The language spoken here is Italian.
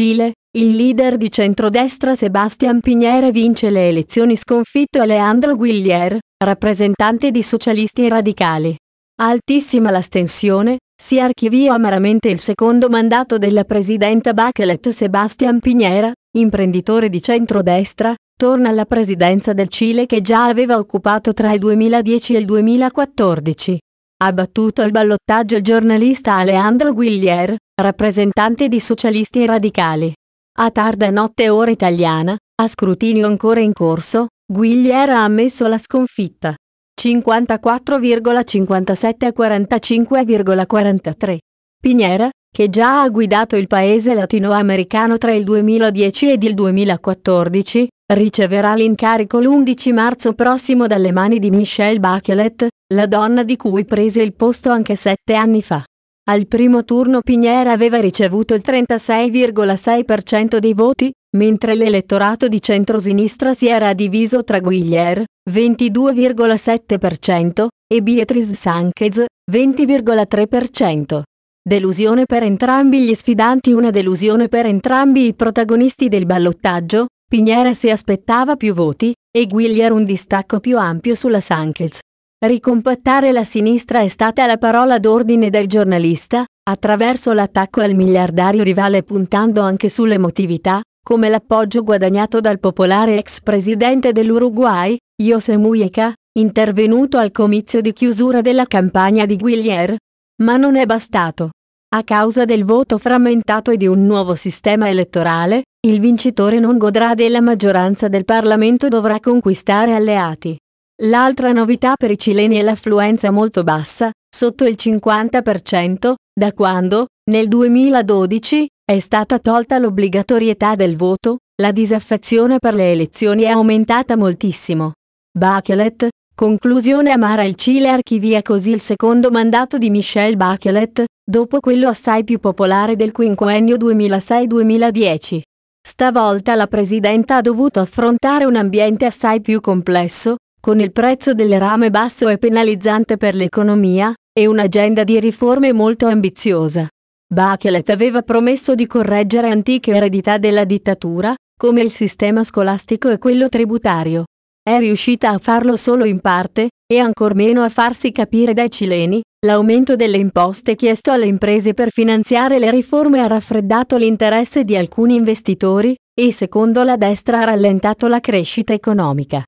Cile, il leader di centrodestra Sebastian Pignera vince le elezioni sconfitto Alejandro Guillier, rappresentante di socialisti e radicali. Altissima l'astensione, si archiviò amaramente il secondo mandato della presidenta Bachelet Sebastian Pignera, imprenditore di centrodestra, torna alla presidenza del Cile che già aveva occupato tra il 2010 e il 2014. Ha battuto al ballottaggio il giornalista Alejandro Guillier, rappresentante di socialisti e radicali. A tarda notte ora italiana, a scrutinio ancora in corso, Guillier ha ammesso la sconfitta. 54,57 a 45,43. Piniera, che già ha guidato il paese latinoamericano tra il 2010 ed il 2014, riceverà l'incarico l'11 marzo prossimo dalle mani di Michelle Bachelet, la donna di cui prese il posto anche sette anni fa. Al primo turno Pignera aveva ricevuto il 36,6% dei voti, mentre l'elettorato di centrosinistra si era diviso tra Guiller, 22,7%, e Beatrice Sanchez, 20,3%. Delusione per entrambi gli sfidanti Una delusione per entrambi i protagonisti del ballottaggio, Pignera si aspettava più voti, e Guiller un distacco più ampio sulla Sanchez. Ricompattare la sinistra è stata la parola d'ordine del giornalista, attraverso l'attacco al miliardario rivale puntando anche sull'emotività, come l'appoggio guadagnato dal popolare ex presidente dell'Uruguay, José Mujica, intervenuto al comizio di chiusura della campagna di Guillier. Ma non è bastato. A causa del voto frammentato e di un nuovo sistema elettorale, il vincitore non godrà della maggioranza del Parlamento e dovrà conquistare alleati. L'altra novità per i cileni è l'affluenza molto bassa, sotto il 50%, da quando, nel 2012, è stata tolta l'obbligatorietà del voto, la disaffezione per le elezioni è aumentata moltissimo. Bachelet, conclusione amara il Cile archivia così il secondo mandato di Michel Bachelet, dopo quello assai più popolare del quinquennio 2006-2010. Stavolta la presidenta ha dovuto affrontare un ambiente assai più complesso, con il prezzo del rame basso e penalizzante per l'economia, e un'agenda di riforme molto ambiziosa. Bachelet aveva promesso di correggere antiche eredità della dittatura, come il sistema scolastico e quello tributario. È riuscita a farlo solo in parte, e ancor meno a farsi capire dai cileni, l'aumento delle imposte chiesto alle imprese per finanziare le riforme ha raffreddato l'interesse di alcuni investitori, e secondo la destra ha rallentato la crescita economica.